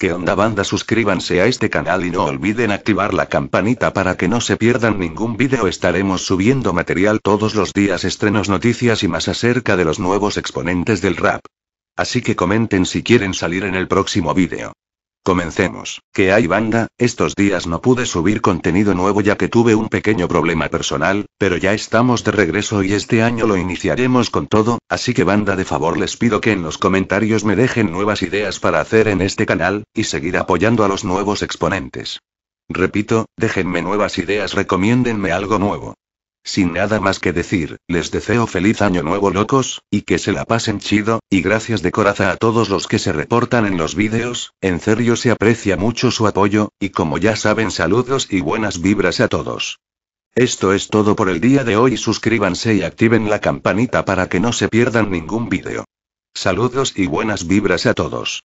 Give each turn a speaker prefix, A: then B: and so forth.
A: ¿Qué onda banda? Suscríbanse a este canal y no olviden activar la campanita para que no se pierdan ningún vídeo. Estaremos subiendo material todos los días, estrenos, noticias y más acerca de los nuevos exponentes del rap. Así que comenten si quieren salir en el próximo vídeo. Comencemos. Que hay banda, estos días no pude subir contenido nuevo ya que tuve un pequeño problema personal, pero ya estamos de regreso y este año lo iniciaremos con todo, así que banda de favor les pido que en los comentarios me dejen nuevas ideas para hacer en este canal, y seguir apoyando a los nuevos exponentes. Repito, déjenme nuevas ideas, recomiéndenme algo nuevo. Sin nada más que decir, les deseo feliz año nuevo locos, y que se la pasen chido, y gracias de coraza a todos los que se reportan en los vídeos, en serio se aprecia mucho su apoyo, y como ya saben saludos y buenas vibras a todos. Esto es todo por el día de hoy. Suscríbanse y activen la campanita para que no se pierdan ningún vídeo. Saludos y buenas vibras a todos.